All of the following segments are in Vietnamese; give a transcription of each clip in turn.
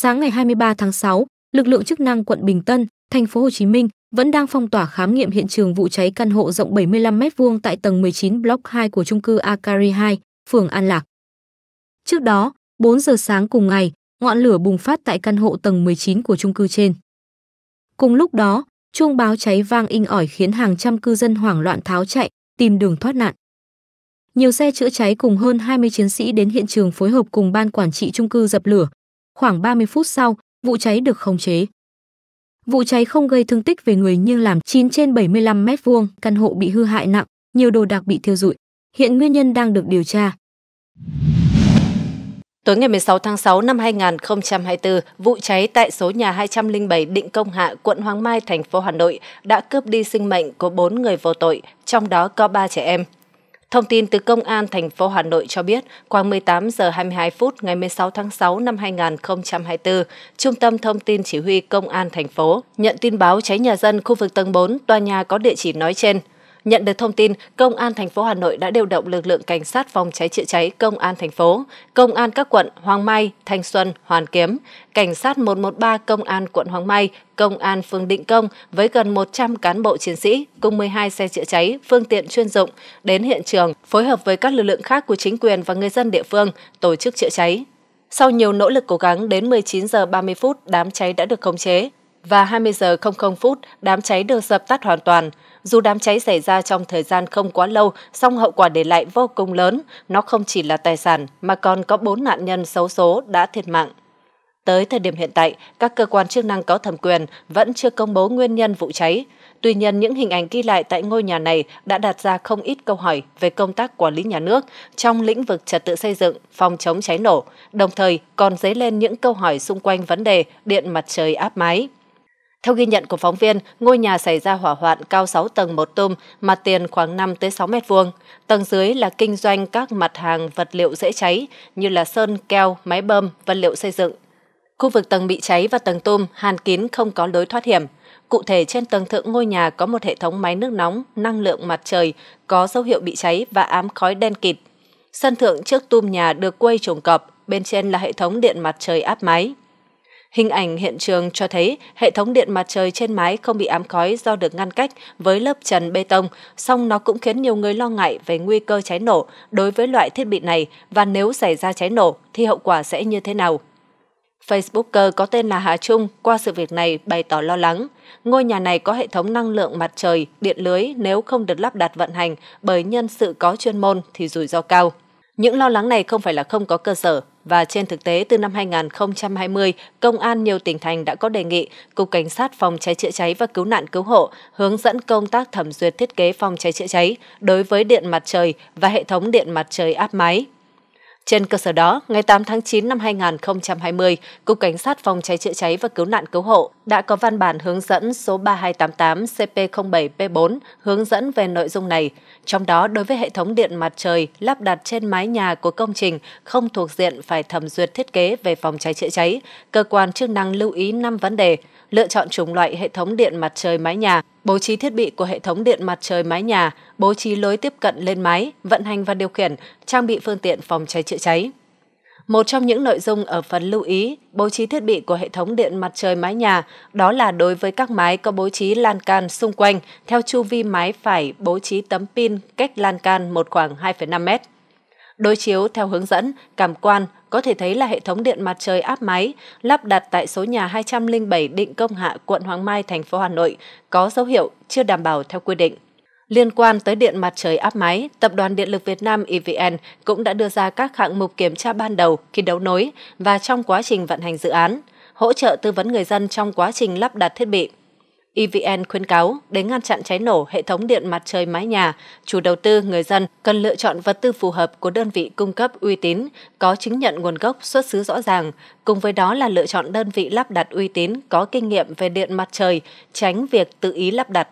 Sáng ngày 23 tháng 6, lực lượng chức năng quận Bình Tân, thành phố Hồ Chí Minh vẫn đang phong tỏa khám nghiệm hiện trường vụ cháy căn hộ rộng 75 m2 tại tầng 19 block 2 của chung cư Akari 2, phường An Lạc. Trước đó, 4 giờ sáng cùng ngày, ngọn lửa bùng phát tại căn hộ tầng 19 của chung cư trên. Cùng lúc đó, chuông báo cháy vang inh ỏi khiến hàng trăm cư dân hoảng loạn tháo chạy, tìm đường thoát nạn. Nhiều xe chữa cháy cùng hơn 20 chiến sĩ đến hiện trường phối hợp cùng ban quản trị chung cư dập lửa, Khoảng 30 phút sau, vụ cháy được khống chế. Vụ cháy không gây thương tích về người nhưng làm 9 trên 75 mét vuông căn hộ bị hư hại nặng, nhiều đồ đạc bị thiêu rụi. Hiện nguyên nhân đang được điều tra. Tối ngày 16 tháng 6 năm 2024, vụ cháy tại số nhà 207 Định Công Hạ, quận Hoàng Mai, thành phố Hà Nội đã cướp đi sinh mệnh của 4 người vô tội, trong đó có 3 trẻ em. Thông tin từ Công an thành phố Hà Nội cho biết, khoảng 18 giờ 22 phút ngày 16 tháng 6 năm 2024, Trung tâm Thông tin Chỉ huy Công an thành phố nhận tin báo cháy nhà dân khu vực tầng 4 tòa nhà có địa chỉ nói trên. Nhận được thông tin, Công an thành phố Hà Nội đã điều động lực lượng cảnh sát phòng cháy chữa cháy Công an thành phố, Công an các quận Hoàng Mai, Thanh Xuân, Hoàn Kiếm, Cảnh sát 113 Công an quận Hoàng Mai, Công an phường Định Công với gần 100 cán bộ chiến sĩ cùng 12 xe chữa cháy, phương tiện chuyên dụng đến hiện trường phối hợp với các lực lượng khác của chính quyền và người dân địa phương tổ chức chữa cháy. Sau nhiều nỗ lực cố gắng đến 19 giờ 30 phút, đám cháy đã được khống chế và 20 giờ 00 phút đám cháy được dập tắt hoàn toàn. Dù đám cháy xảy ra trong thời gian không quá lâu, song hậu quả để lại vô cùng lớn. Nó không chỉ là tài sản mà còn có bốn nạn nhân xấu số đã thiệt mạng. Tới thời điểm hiện tại, các cơ quan chức năng có thẩm quyền vẫn chưa công bố nguyên nhân vụ cháy. Tuy nhiên, những hình ảnh ghi lại tại ngôi nhà này đã đặt ra không ít câu hỏi về công tác quản lý nhà nước trong lĩnh vực trật tự xây dựng, phòng chống cháy nổ, đồng thời còn dấy lên những câu hỏi xung quanh vấn đề điện mặt trời áp mái. Theo ghi nhận của phóng viên, ngôi nhà xảy ra hỏa hoạn cao 6 tầng một tum, mặt tiền khoảng 5 tới 6 mét vuông. Tầng dưới là kinh doanh các mặt hàng vật liệu dễ cháy như là sơn, keo, máy bơm, vật liệu xây dựng. Khu vực tầng bị cháy và tầng tum hàn kín không có lối thoát hiểm. Cụ thể trên tầng thượng ngôi nhà có một hệ thống máy nước nóng, năng lượng mặt trời có dấu hiệu bị cháy và ám khói đen kịt. Sân thượng trước tum nhà được quây trồng cọp, bên trên là hệ thống điện mặt trời áp máy. Hình ảnh hiện trường cho thấy hệ thống điện mặt trời trên mái không bị ám khói do được ngăn cách với lớp trần bê tông, song nó cũng khiến nhiều người lo ngại về nguy cơ cháy nổ đối với loại thiết bị này và nếu xảy ra cháy nổ thì hậu quả sẽ như thế nào. Facebooker có tên là Hà Trung qua sự việc này bày tỏ lo lắng. Ngôi nhà này có hệ thống năng lượng mặt trời, điện lưới nếu không được lắp đặt vận hành bởi nhân sự có chuyên môn thì rủi ro cao. Những lo lắng này không phải là không có cơ sở, và trên thực tế từ năm 2020, công an nhiều tỉnh thành đã có đề nghị Cục Cảnh sát phòng cháy chữa cháy và cứu nạn cứu hộ hướng dẫn công tác thẩm duyệt thiết kế phòng cháy chữa cháy đối với điện mặt trời và hệ thống điện mặt trời áp máy Trên cơ sở đó, ngày 8 tháng 9 năm 2020, Cục Cảnh sát Phòng cháy chữa cháy và Cứu nạn Cứu hộ đã có văn bản hướng dẫn số 3288-CP07-P4 hướng dẫn về nội dung này, trong đó đối với hệ thống điện mặt trời lắp đặt trên mái nhà của công trình không thuộc diện phải thẩm duyệt thiết kế về phòng cháy chữa cháy, cơ quan chức năng lưu ý 5 vấn đề, lựa chọn chủng loại hệ thống điện mặt trời mái nhà, bố trí thiết bị của hệ thống điện mặt trời mái nhà, bố trí lối tiếp cận lên mái, vận hành và điều khiển, trang bị phương tiện phòng cháy chữa cháy. Một trong những nội dung ở phần lưu ý bố trí thiết bị của hệ thống điện mặt trời mái nhà đó là đối với các mái có bố trí lan can xung quanh, theo chu vi mái phải bố trí tấm pin cách lan can một khoảng 2,5 mét. Đối chiếu theo hướng dẫn, cảm quan có thể thấy là hệ thống điện mặt trời áp máy lắp đặt tại số nhà 207 Định Công Hạ, quận Hoàng Mai, thành phố Hà Nội có dấu hiệu chưa đảm bảo theo quy định. Liên quan tới điện mặt trời áp máy, Tập đoàn Điện lực Việt Nam EVN cũng đã đưa ra các hạng mục kiểm tra ban đầu khi đấu nối và trong quá trình vận hành dự án, hỗ trợ tư vấn người dân trong quá trình lắp đặt thiết bị. EVN khuyến cáo để ngăn chặn cháy nổ hệ thống điện mặt trời mái nhà, chủ đầu tư người dân cần lựa chọn vật tư phù hợp của đơn vị cung cấp uy tín, có chứng nhận nguồn gốc xuất xứ rõ ràng, cùng với đó là lựa chọn đơn vị lắp đặt uy tín có kinh nghiệm về điện mặt trời, tránh việc tự ý lắp đặt.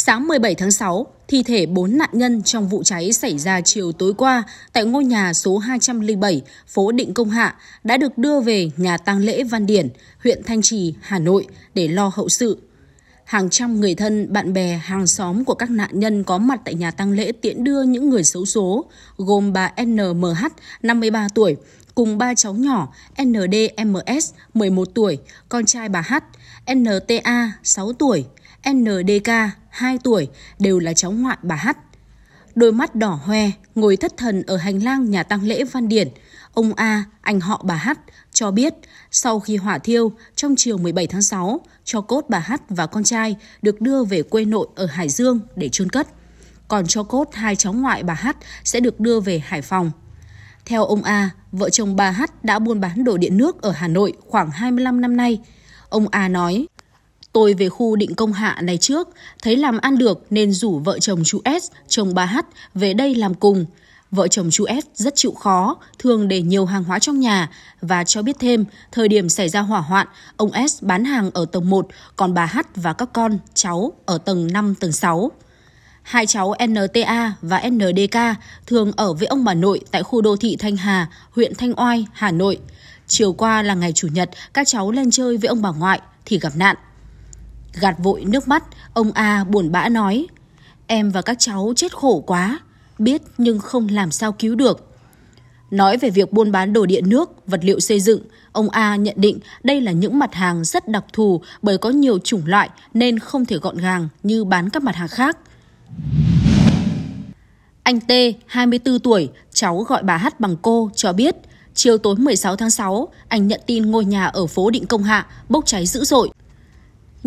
Sáng 17 tháng 6, thi thể 4 nạn nhân trong vụ cháy xảy ra chiều tối qua tại ngôi nhà số 207, phố Định Công Hạ đã được đưa về nhà tang lễ Văn Điển, huyện Thanh Trì, Hà Nội để lo hậu sự. Hàng trăm người thân, bạn bè, hàng xóm của các nạn nhân có mặt tại nhà tang lễ tiễn đưa những người xấu số, gồm bà NMH, 53 tuổi, cùng ba cháu nhỏ NDMS, 11 tuổi, con trai bà H, NTA, 6 tuổi, NDK, 2 tuổi, đều là cháu ngoại bà Hát. Đôi mắt đỏ hoe, ngồi thất thần ở hành lang nhà tang lễ Văn Điển, ông A, anh họ bà Hát, cho biết sau khi hỏa thiêu, trong chiều 17 tháng 6, cho cốt bà Hát và con trai được đưa về quê nội ở Hải Dương để chôn cất. Còn cho cốt hai cháu ngoại bà Hát sẽ được đưa về Hải Phòng. Theo ông A, vợ chồng bà Hát đã buôn bán đồ điện nước ở Hà Nội khoảng 25 năm nay. Ông A nói, Tôi về khu định công hạ này trước, thấy làm ăn được nên rủ vợ chồng chú S, chồng bà H về đây làm cùng. Vợ chồng chú S rất chịu khó, thường để nhiều hàng hóa trong nhà và cho biết thêm, thời điểm xảy ra hỏa hoạn, ông S bán hàng ở tầng 1, còn bà H và các con, cháu ở tầng 5, tầng 6. Hai cháu NTA và NDK thường ở với ông bà nội tại khu đô thị Thanh Hà, huyện Thanh Oai, Hà Nội. Chiều qua là ngày Chủ nhật, các cháu lên chơi với ông bà ngoại thì gặp nạn. Gạt vội nước mắt, ông A buồn bã nói. Em và các cháu chết khổ quá, biết nhưng không làm sao cứu được. Nói về việc buôn bán đồ điện nước, vật liệu xây dựng, ông A nhận định đây là những mặt hàng rất đặc thù bởi có nhiều chủng loại nên không thể gọn gàng như bán các mặt hàng khác. Anh T, 24 tuổi, cháu gọi bà Hát bằng cô, cho biết chiều tối 16 tháng 6, anh nhận tin ngôi nhà ở phố Định Công Hạ bốc cháy dữ dội.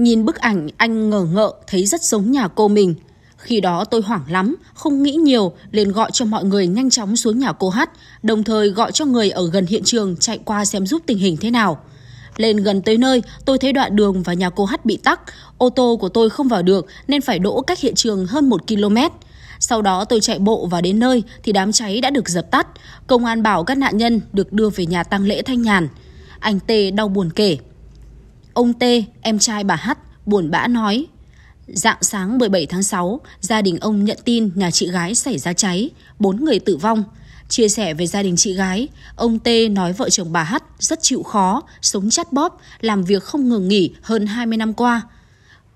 Nhìn bức ảnh anh ngờ ngợ thấy rất giống nhà cô mình. Khi đó tôi hoảng lắm, không nghĩ nhiều, liền gọi cho mọi người nhanh chóng xuống nhà cô hát, đồng thời gọi cho người ở gần hiện trường chạy qua xem giúp tình hình thế nào. Lên gần tới nơi, tôi thấy đoạn đường và nhà cô hát bị tắc, ô tô của tôi không vào được nên phải đỗ cách hiện trường hơn 1 km. Sau đó tôi chạy bộ và đến nơi thì đám cháy đã được dập tắt. Công an bảo các nạn nhân được đưa về nhà tang lễ thanh nhàn. Anh Tê đau buồn kể. Ông T, em trai bà H, buồn bã nói. Dạng sáng 17 tháng 6, gia đình ông nhận tin nhà chị gái xảy ra cháy, bốn người tử vong. Chia sẻ về gia đình chị gái, ông T nói vợ chồng bà H rất chịu khó, sống chắt bóp, làm việc không ngừng nghỉ hơn 20 năm qua.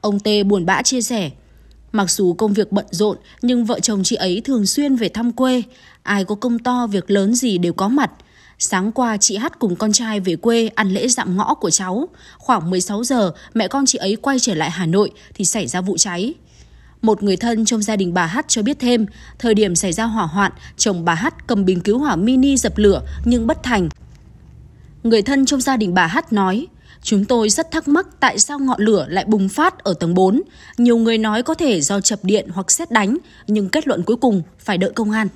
Ông T buồn bã chia sẻ, mặc dù công việc bận rộn nhưng vợ chồng chị ấy thường xuyên về thăm quê, ai có công to việc lớn gì đều có mặt – Sáng qua chị Hát cùng con trai về quê ăn lễ dạm ngõ của cháu. Khoảng 16 giờ, mẹ con chị ấy quay trở lại Hà Nội thì xảy ra vụ cháy. Một người thân trong gia đình bà Hát cho biết thêm, thời điểm xảy ra hỏa hoạn, chồng bà Hát cầm bình cứu hỏa mini dập lửa nhưng bất thành. Người thân trong gia đình bà Hát nói, Chúng tôi rất thắc mắc tại sao ngọn lửa lại bùng phát ở tầng 4. Nhiều người nói có thể do chập điện hoặc xét đánh, nhưng kết luận cuối cùng phải đợi công an.